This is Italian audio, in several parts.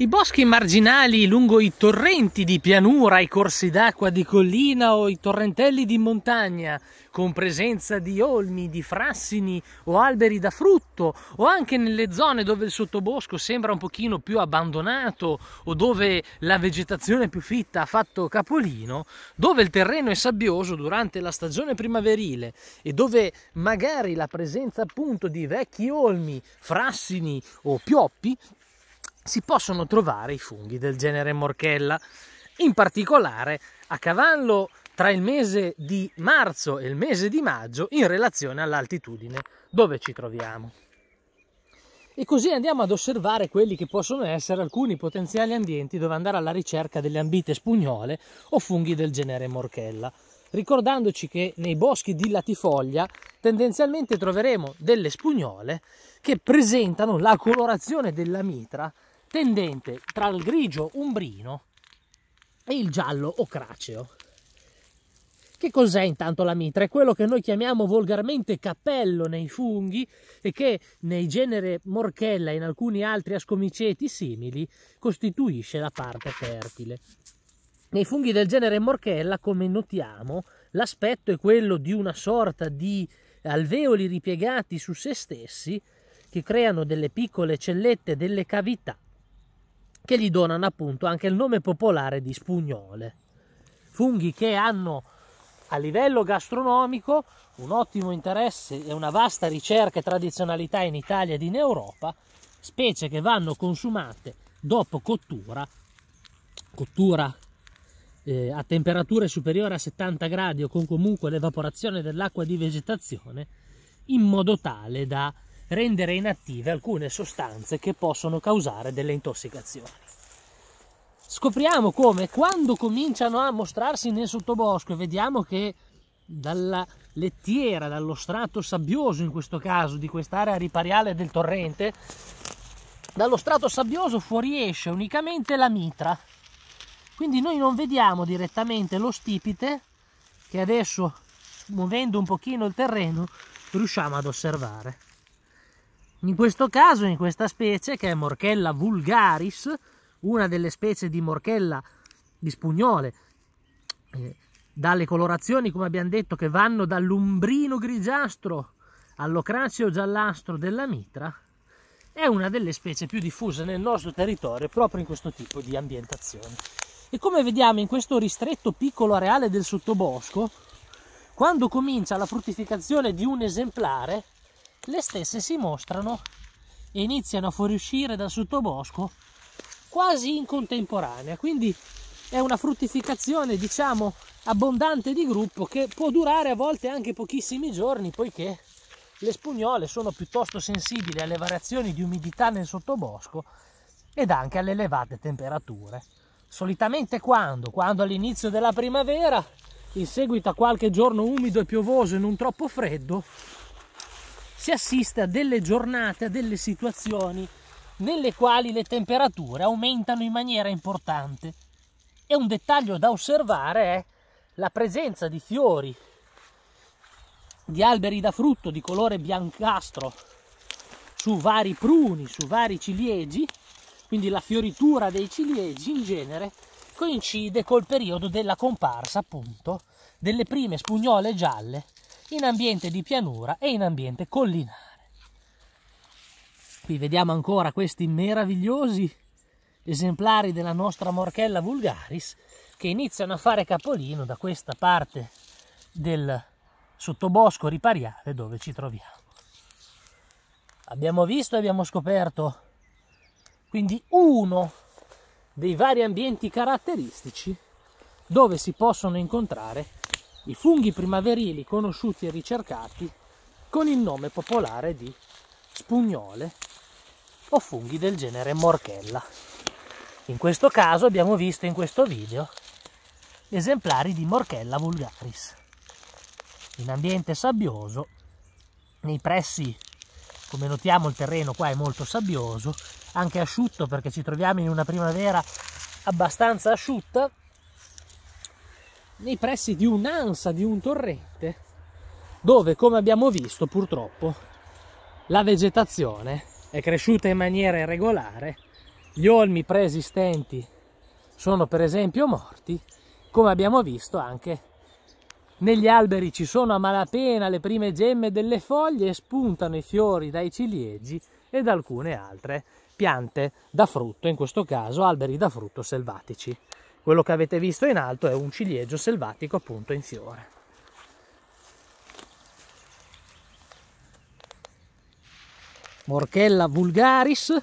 I boschi marginali lungo i torrenti di pianura, i corsi d'acqua di collina o i torrentelli di montagna, con presenza di olmi, di frassini o alberi da frutto, o anche nelle zone dove il sottobosco sembra un pochino più abbandonato o dove la vegetazione più fitta ha fatto capolino, dove il terreno è sabbioso durante la stagione primaverile e dove magari la presenza appunto di vecchi olmi, frassini o pioppi si possono trovare i funghi del genere morchella, in particolare a cavallo tra il mese di marzo e il mese di maggio in relazione all'altitudine dove ci troviamo. E così andiamo ad osservare quelli che possono essere alcuni potenziali ambienti dove andare alla ricerca delle ambite spugnole o funghi del genere morchella, ricordandoci che nei boschi di latifoglia tendenzialmente troveremo delle spugnole che presentano la colorazione della mitra tendente tra il grigio umbrino e il giallo ocraceo. Che cos'è intanto la mitra? È quello che noi chiamiamo volgarmente cappello nei funghi e che nei genere morchella e in alcuni altri ascomiceti simili costituisce la parte fertile. Nei funghi del genere morchella, come notiamo, l'aspetto è quello di una sorta di alveoli ripiegati su se stessi che creano delle piccole cellette, delle cavità che gli donano appunto anche il nome popolare di spugnole. Funghi che hanno a livello gastronomico un ottimo interesse e una vasta ricerca e tradizionalità in Italia ed in Europa, specie che vanno consumate dopo cottura, cottura eh, a temperature superiori a 70 gradi o con comunque l'evaporazione dell'acqua di vegetazione, in modo tale da rendere inattive alcune sostanze che possono causare delle intossicazioni. Scopriamo come quando cominciano a mostrarsi nel sottobosco e vediamo che dalla lettiera, dallo strato sabbioso in questo caso di quest'area ripariale del torrente, dallo strato sabbioso fuoriesce unicamente la mitra. Quindi noi non vediamo direttamente lo stipite che adesso muovendo un pochino il terreno riusciamo ad osservare. In questo caso, in questa specie, che è Morchella vulgaris, una delle specie di Morchella di spugnole, eh, dalle colorazioni, come abbiamo detto, che vanno dall'umbrino grigiastro all'ocraceo giallastro della mitra, è una delle specie più diffuse nel nostro territorio proprio in questo tipo di ambientazione. E come vediamo in questo ristretto piccolo areale del sottobosco, quando comincia la fruttificazione di un esemplare, le stesse si mostrano e iniziano a fuoriuscire dal sottobosco quasi in contemporanea, quindi è una fruttificazione diciamo abbondante di gruppo che può durare a volte anche pochissimi giorni poiché le spugnole sono piuttosto sensibili alle variazioni di umidità nel sottobosco ed anche alle elevate temperature. Solitamente quando? Quando all'inizio della primavera, in seguito a qualche giorno umido e piovoso e non troppo freddo, si assiste a delle giornate, a delle situazioni nelle quali le temperature aumentano in maniera importante. E un dettaglio da osservare è la presenza di fiori, di alberi da frutto di colore biancastro su vari pruni, su vari ciliegi, quindi la fioritura dei ciliegi in genere coincide col periodo della comparsa appunto delle prime spugnole gialle in ambiente di pianura e in ambiente collinare. Qui vediamo ancora questi meravigliosi esemplari della nostra Morchella vulgaris che iniziano a fare capolino da questa parte del sottobosco ripariale dove ci troviamo. Abbiamo visto e abbiamo scoperto quindi uno dei vari ambienti caratteristici dove si possono incontrare i funghi primaverili conosciuti e ricercati con il nome popolare di spugnole o funghi del genere morchella. In questo caso abbiamo visto in questo video esemplari di morchella vulgaris. In ambiente sabbioso, nei pressi, come notiamo il terreno qua è molto sabbioso, anche asciutto perché ci troviamo in una primavera abbastanza asciutta, nei pressi di un'ansa di un torrente dove come abbiamo visto purtroppo la vegetazione è cresciuta in maniera irregolare gli olmi preesistenti sono per esempio morti come abbiamo visto anche negli alberi ci sono a malapena le prime gemme delle foglie e spuntano i fiori dai ciliegi e da alcune altre piante da frutto, in questo caso alberi da frutto selvatici. Quello che avete visto in alto è un ciliegio selvatico appunto in fiore. Morchella vulgaris,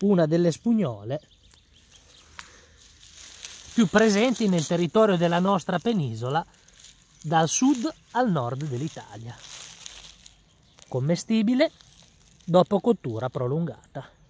una delle spugnole più presenti nel territorio della nostra penisola dal sud al nord dell'Italia. Commestibile dopo cottura prolungata.